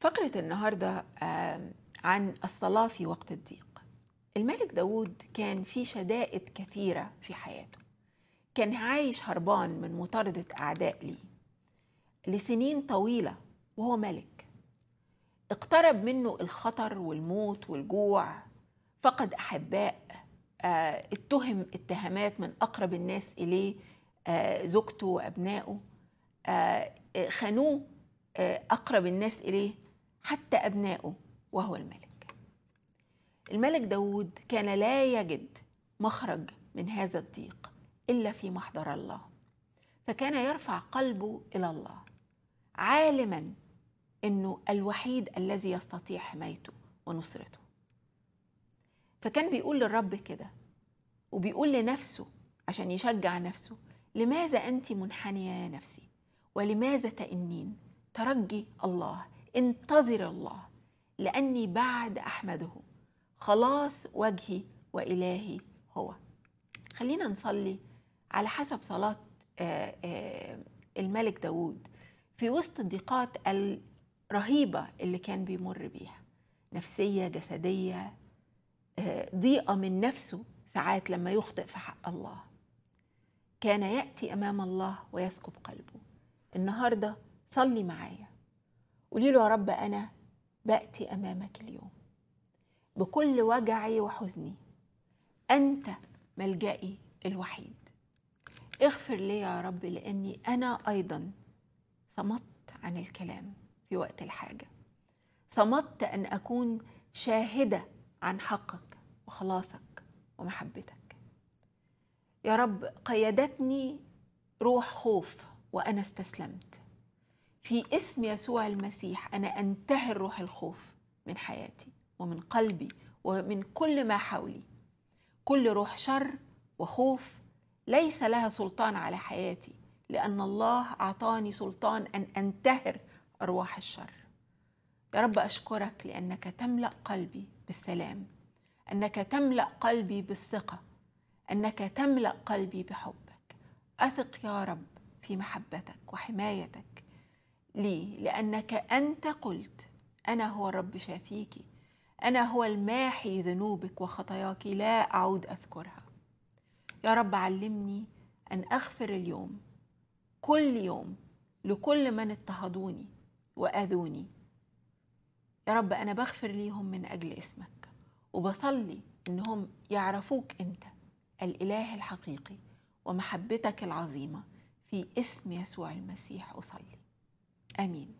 فقرة النهاردة عن الصلاة في وقت الضيق الملك داود كان في شدائد كثيرة في حياته كان عايش هربان من مطاردة أعداء ليه لسنين طويلة وهو ملك اقترب منه الخطر والموت والجوع فقد أحباء آه، اتهم اتهامات من أقرب الناس إليه آه، زوجته وأبنائه آه، خانوه أقرب الناس إليه حتى أبنائه وهو الملك الملك داود كان لا يجد مخرج من هذا الضيق إلا في محضر الله فكان يرفع قلبه إلى الله عالما أنه الوحيد الذي يستطيع حمايته ونصرته فكان بيقول للرب كده وبيقول لنفسه عشان يشجع نفسه لماذا أنت منحنية يا نفسي ولماذا تأنين ترجي الله انتظر الله لأني بعد أحمده خلاص وجهي وإلهي هو خلينا نصلي على حسب صلاة آه، آه، الملك داود في وسط الضيقات الرهيبة اللي كان بيمر بيها نفسية جسدية ضيقه من نفسه ساعات لما يخطئ في حق الله كان ياتي امام الله ويسكب قلبه النهارده صلي معايا قولي له يا رب انا باتي امامك اليوم بكل وجعي وحزني انت ملجئي الوحيد اغفر لي يا رب لاني انا ايضا صمت عن الكلام في وقت الحاجه صمت ان اكون شاهده عن حقك خلاصك ومحبتك يا رب قيدتني روح خوف وانا استسلمت في اسم يسوع المسيح انا انتهي روح الخوف من حياتي ومن قلبي ومن كل ما حولي كل روح شر وخوف ليس لها سلطان على حياتي لان الله اعطاني سلطان ان انتهر ارواح الشر يا رب اشكرك لانك تملا قلبي بالسلام أنك تملأ قلبي بالثقة أنك تملأ قلبي بحبك أثق يا رب في محبتك وحمايتك لي لأنك أنت قلت أنا هو الرب شافيكي أنا هو الماحي ذنوبك وخطاياك لا أعود أذكرها يا رب علمني أن أغفر اليوم كل يوم لكل من اضطهدوني وأذوني يا رب أنا بغفر ليهم من أجل اسمك وبصلي إنهم يعرفوك أنت الإله الحقيقي ومحبتك العظيمة في اسم يسوع المسيح أصلي آمين